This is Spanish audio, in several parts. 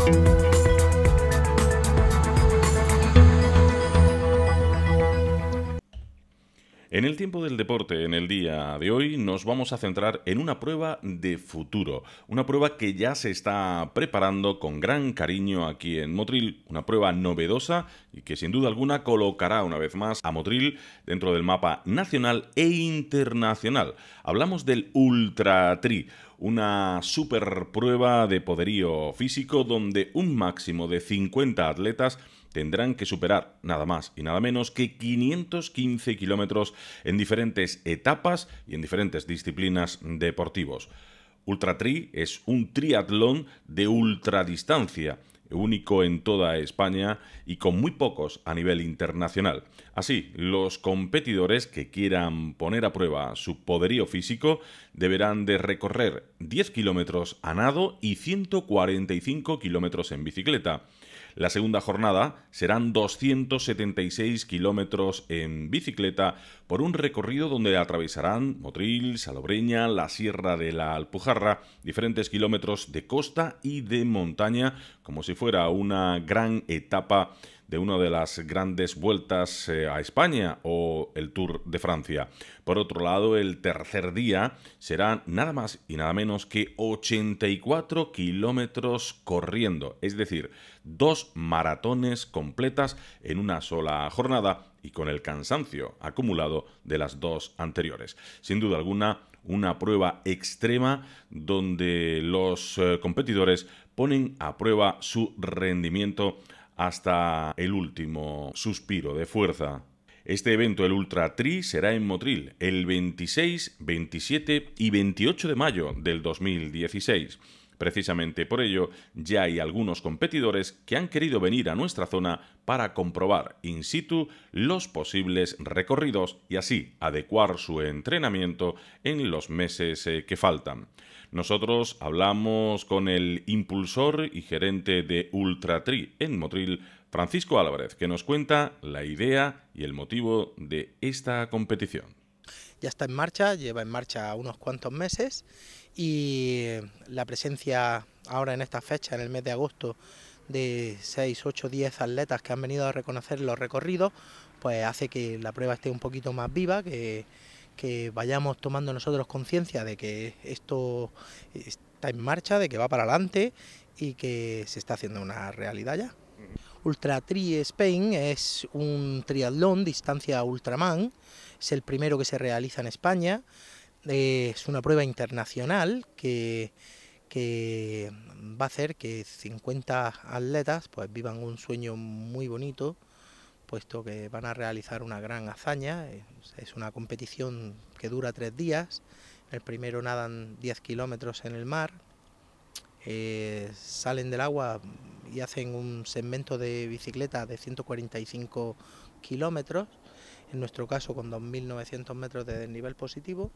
Thank you. En el tiempo del deporte, en el día de hoy, nos vamos a centrar en una prueba de futuro, una prueba que ya se está preparando con gran cariño aquí en Motril, una prueba novedosa y que sin duda alguna colocará una vez más a Motril dentro del mapa nacional e internacional. Hablamos del Ultra Tri una super prueba de poderío físico donde un máximo de 50 atletas tendrán que superar nada más y nada menos que 515 kilómetros en diferentes etapas y en diferentes disciplinas deportivos. Ultra Tri es un triatlón de ultradistancia único en toda España y con muy pocos a nivel internacional. Así, los competidores que quieran poner a prueba su poderío físico deberán de recorrer 10 kilómetros a nado y 145 kilómetros en bicicleta. La segunda jornada serán 276 kilómetros en bicicleta por un recorrido donde atravesarán Motril, Salobreña, la Sierra de la Alpujarra, diferentes kilómetros de costa y de montaña, como si fuera una gran etapa de una de las grandes vueltas eh, a España o el Tour de Francia. Por otro lado, el tercer día será nada más y nada menos que 84 kilómetros corriendo, es decir, dos maratones completas en una sola jornada y con el cansancio acumulado de las dos anteriores. Sin duda alguna, una prueba extrema donde los eh, competidores ponen a prueba su rendimiento hasta el último suspiro de fuerza. Este evento, el Ultra Tri, será en Motril el 26, 27 y 28 de mayo del 2016. Precisamente por ello, ya hay algunos competidores que han querido venir a nuestra zona para comprobar in situ los posibles recorridos y así adecuar su entrenamiento en los meses eh, que faltan. Nosotros hablamos con el impulsor y gerente de Ultratri en Motril, Francisco Álvarez, que nos cuenta la idea y el motivo de esta competición. Ya está en marcha, lleva en marcha unos cuantos meses y eh, la presencia ahora en esta fecha, en el mes de agosto, de 6, 8, 10 atletas que han venido a reconocer los recorridos, pues hace que la prueba esté un poquito más viva, que, que vayamos tomando nosotros conciencia de que esto está en marcha, de que va para adelante y que se está haciendo una realidad ya. Ultra Tri Spain es un triatlón distancia Ultraman, es el primero que se realiza en España, es una prueba internacional que, que va a hacer que 50 atletas pues vivan un sueño muy bonito puesto que van a realizar una gran hazaña. Es una competición que dura tres días. El primero nadan 10 kilómetros en el mar, eh, salen del agua y hacen un segmento de bicicleta de 145 kilómetros, en nuestro caso con 2.900 metros de desnivel positivo.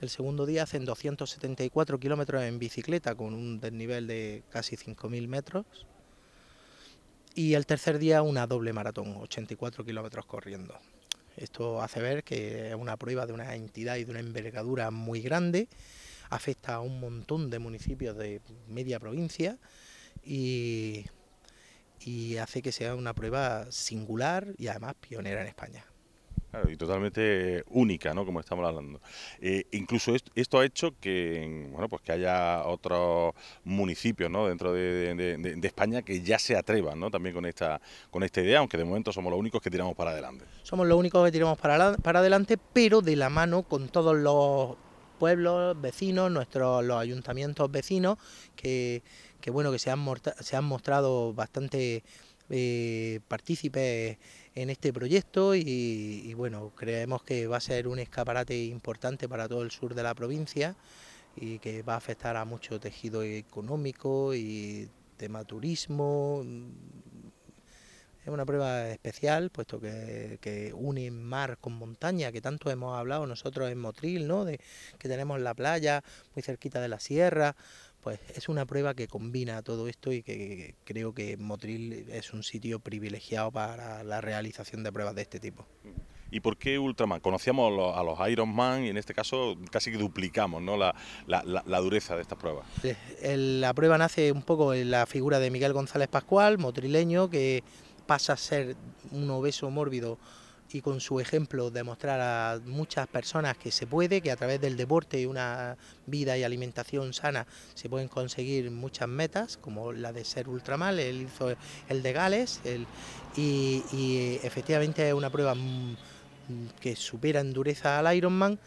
El segundo día hacen 274 kilómetros en bicicleta con un desnivel de casi 5.000 metros y el tercer día una doble maratón, 84 kilómetros corriendo. Esto hace ver que es una prueba de una entidad y de una envergadura muy grande, afecta a un montón de municipios de media provincia y, y hace que sea una prueba singular y además pionera en España. Claro, y totalmente única, ¿no? Como estamos hablando. Eh, incluso esto, ha hecho que, bueno, pues que haya otros municipios, Dentro de, España que ya se atrevan, ¿no? También con esta, con esta idea, aunque de momento somos los únicos que tiramos para adelante. Somos los únicos que tiramos para, para adelante, pero de la mano con todos los pueblos vecinos, nuestros los ayuntamientos vecinos, que, que bueno, que se han, se han mostrado bastante eh, partícipes en este proyecto y, bueno, creemos que va a ser un escaparate importante para todo el sur de la provincia y que va a afectar a mucho tejido económico y tema turismo, es una prueba especial, puesto que, que, une mar con montaña, que tanto hemos hablado nosotros en Motril, ¿no? de que tenemos la playa muy cerquita de la sierra. Pues es una prueba que combina todo esto y que, creo que Motril es un sitio privilegiado para la realización de pruebas de este tipo. ¿Y por qué Ultraman? Conocíamos a los, Iron Man y en este caso casi que duplicamos ¿no? la, la, dureza de estas pruebas. La prueba nace un poco en la figura de Miguel González Pascual, motrileño, que pasa a ser un obeso mórbido y con su ejemplo demostrar a muchas personas que se puede, que a través del deporte y una vida y alimentación sana se pueden conseguir muchas metas, como la de ser ultramal, él hizo el de Gales, y, efectivamente es una prueba mm, mm, que supera en dureza al Ironman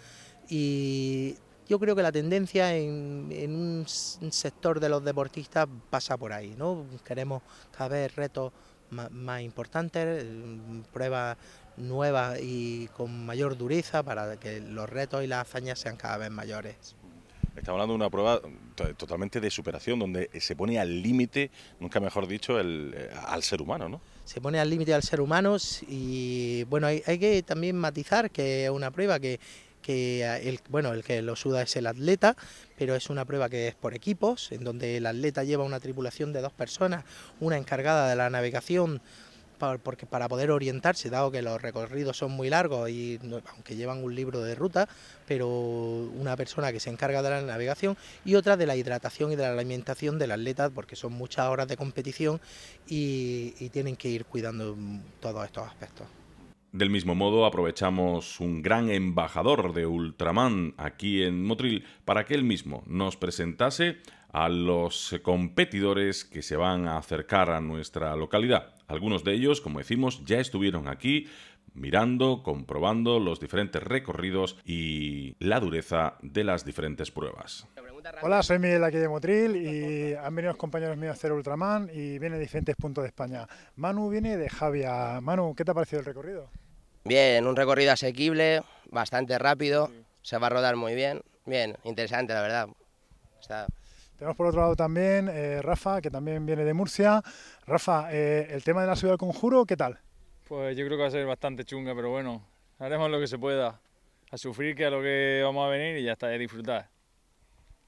y yo creo que la tendencia en, un sector de los deportistas pasa por ahí, ¿no? Queremos saber vez retos más importantes, eh, pruebas nuevas y con mayor dureza para que los retos y las hazañas sean cada vez mayores. Estamos hablando de una prueba totalmente de superación, donde se pone al límite, nunca mejor dicho, el, eh, al ser humano, ¿no? Se pone al límite al ser humano y, bueno, hay, que también matizar que es una prueba que que eh, el, bueno, el que lo suda es el atleta, pero es una prueba que es por equipos, en donde el atleta lleva una tripulación de dos personas, una encargada de la navegación para, porque para poder orientarse, dado que los recorridos son muy largos y aunque llevan un libro de ruta, pero una persona que se encarga de la navegación y otra de la hidratación y de la alimentación del atleta, porque son muchas horas de competición y tienen que ir cuidando todos estos aspectos. Del mismo modo, aprovechamos un gran embajador de Ultraman aquí en Motril para que él mismo nos presentase a los competidores que se van a acercar a nuestra localidad. Algunos de ellos, como decimos, ya estuvieron aquí mirando, comprobando los diferentes recorridos y la dureza de las diferentes pruebas. Hola, soy Miguel aquí de Motril y han venido los compañeros míos a hacer Ultraman y vienen de diferentes puntos de España. Manu viene de Javia. Manu, ¿qué te ha parecido el recorrido? Bien, un recorrido asequible, bastante rápido, mm. se va a rodar muy bien. Bien, interesante, la verdad. Tenemos por otro lado también eh, Rafa, que también viene de Murcia. Rafa, eh, el tema de la ciudad al conjuro, ¿qué tal? Pues yo creo que va a ser bastante chunga, pero bueno, haremos lo que se pueda. A sufrir que a lo que vamos a venir y ya está, a disfrutar.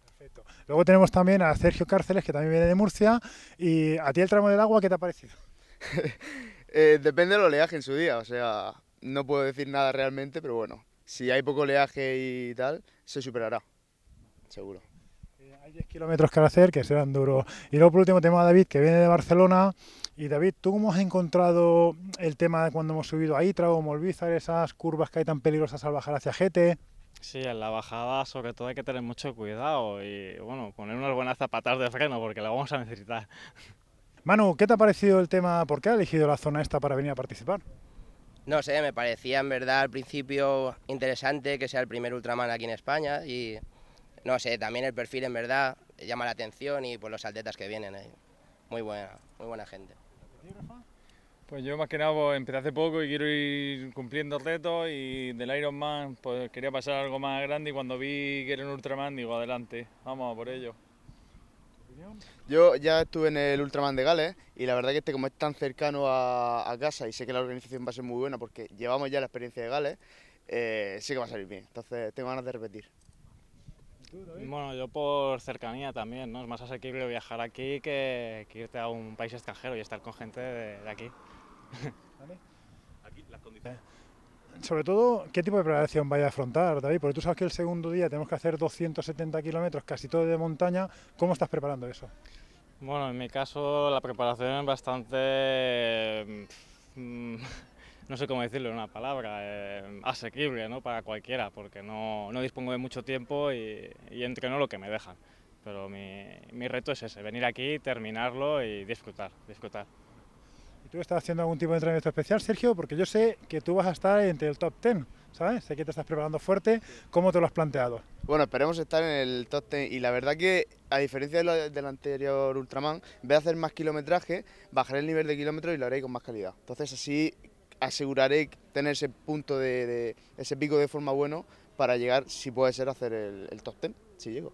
Perfecto. Luego tenemos también a Sergio Cárceles, que también viene de Murcia. ¿Y a ti el tramo del agua qué te ha parecido? Eh, depende del oleaje en su día, o sea, no puedo decir nada realmente, pero bueno, si hay poco oleaje y tal, se superará, seguro. Eh, hay 10 kilómetros que hacer que serán duros. Y luego por último tema a David, que viene de Barcelona. Y David, ¿tú cómo has encontrado el tema de cuando hemos subido a Itra o Molvízar, esas curvas que hay tan peligrosas al bajar hacia GT. Sí, en la bajada sobre todo hay que tener mucho cuidado y bueno, poner unas buenas zapatas de freno porque la vamos a necesitar. Manu, ¿qué te ha parecido el tema? ¿Por qué ha elegido la zona esta para venir a participar? No sé, me parecía en verdad al principio interesante que sea el primer Ultraman aquí en España y no sé, también el perfil en verdad llama la atención y por pues, los atletas que vienen ahí. Eh. Muy buena, muy buena gente. Pues yo más que nada pues, empecé hace poco y quiero ir cumpliendo retos y del Ironman pues quería pasar algo más grande y cuando vi que era un Ultraman digo adelante, vamos por ello. Yo ya estuve en el Ultraman de Gales y la verdad que este como es tan cercano a, casa y sé que la organización va a ser muy buena porque llevamos ya la experiencia de Gales, eh, sí que va a salir bien. Entonces tengo ganas de repetir. Bueno, yo por cercanía también, ¿no? Es más asequible viajar aquí que, irte a un país extranjero y estar con gente de, de aquí. ¿Vale? Aquí las condiciones sobre todo, ¿qué tipo de preparación vaya a afrontar, David? Porque tú sabes que el segundo día tenemos que hacer 270 kilómetros, casi todo de montaña. ¿Cómo estás preparando eso? Bueno, en mi caso la preparación es bastante... Mm, no sé cómo decirlo en una palabra, eh, asequible ¿no? para cualquiera, porque no, no dispongo de mucho tiempo y, y, entreno lo que me dejan. Pero mi, mi reto es ese, venir aquí, terminarlo y disfrutar, disfrutar tú estás haciendo algún tipo de entrenamiento especial, Sergio? Porque yo sé que tú vas a estar entre el top 10, ¿sabes? Sé que te estás preparando fuerte. ¿Cómo te lo has planteado? Bueno, esperemos estar en el top 10 y la verdad que, a diferencia del anterior Ultraman, voy a hacer más kilometraje, bajaré el nivel de kilómetros y lo haré con más calidad. Entonces así aseguraré tener ese punto de, ese pico de forma bueno para llegar, si puede ser, a hacer el, el top 10, si llego.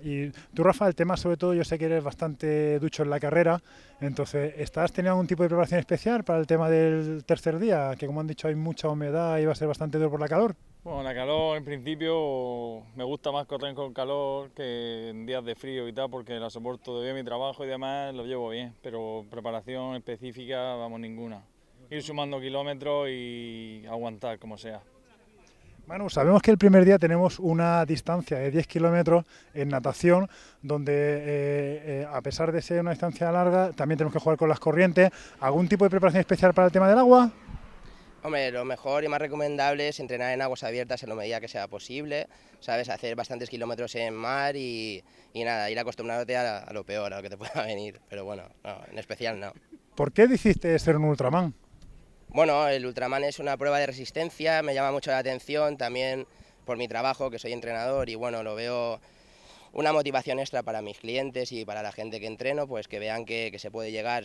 Y tú, Rafa, el tema sobre todo, yo sé que eres bastante ducho en la carrera, entonces, ¿estás teniendo algún tipo de preparación especial para el tema del tercer día? Que como han dicho hay mucha humedad y va a ser bastante duro por la calor. Bueno, la calor en principio me gusta más correr con calor que en días de frío y tal, porque la soporto de mi trabajo y demás, lo llevo bien, pero preparación específica, vamos, ninguna. Ir sumando kilómetros y aguantar como sea. Bueno, sabemos que el primer día tenemos una distancia de 10 kilómetros en natación, donde eh, eh, a pesar de ser una distancia larga, también tenemos que jugar con las corrientes. ¿Algún tipo de preparación especial para el tema del agua? Hombre, lo mejor y más recomendable es entrenar en aguas abiertas en lo medida que sea posible, ¿sabes? Hacer bastantes kilómetros en mar y, nada, ir acostumbrándote a, lo peor, a lo que te pueda venir. Pero bueno, en especial no. ¿Por qué decidiste ser un Ultraman? Bueno, el Ultraman es una prueba de resistencia, me llama mucho la atención también por mi trabajo, que soy entrenador y bueno, lo veo una motivación extra para mis clientes y para la gente que entreno, pues que vean que, se puede llegar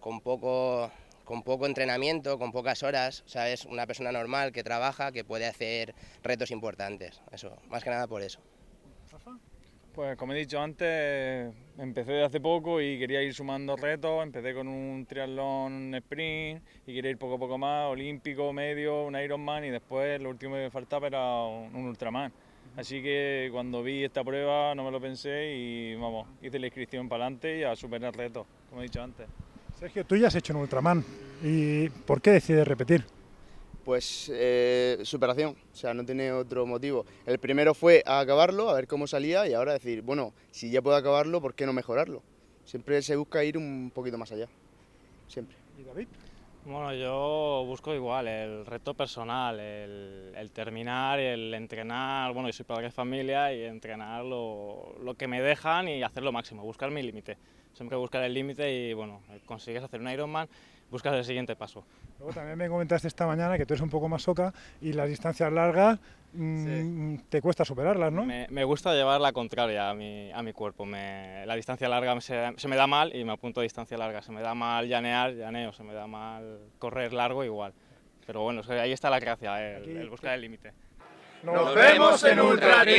con poco, con poco entrenamiento, con pocas horas, es Una persona normal que trabaja, que puede hacer retos importantes, eso, más que nada por eso. Pues como he dicho antes, empecé de hace poco y quería ir sumando retos. Empecé con un triatlón sprint y quería ir poco a poco más, olímpico, medio, un Ironman y después lo último que me faltaba era un, Ultraman. Así que cuando vi esta prueba no me lo pensé y vamos, hice la inscripción para adelante y a superar retos, como he dicho antes. Sergio, tú ya has hecho un Ultraman. ¿Y por qué decides repetir? Pues eh, superación, o sea, no tiene otro motivo. El primero fue acabarlo, a ver cómo salía y ahora decir, bueno, si ya puedo acabarlo, ¿por qué no mejorarlo? Siempre se busca ir un poquito más allá, siempre. ¿Y David? Bueno, yo busco igual el reto personal, el, terminar, el entrenar, bueno, yo soy padre de familia y entrenar lo, que me dejan y hacer lo máximo, buscar mi límite. Siempre buscar el límite y bueno, consigues hacer un Ironman buscar el siguiente paso. Luego también me comentaste esta mañana que tú eres un poco más soca y las distancias largas mm, te cuesta superarlas, ¿no? Me, gusta llevar la contraria a mi, a mi cuerpo. la distancia larga se, me da mal y me apunto a distancia larga. Se me da mal llanear, llaneo. Se me da mal correr largo, igual. Pero bueno, ahí está la gracia, el, buscar el límite. ¡Nos vemos en Ultra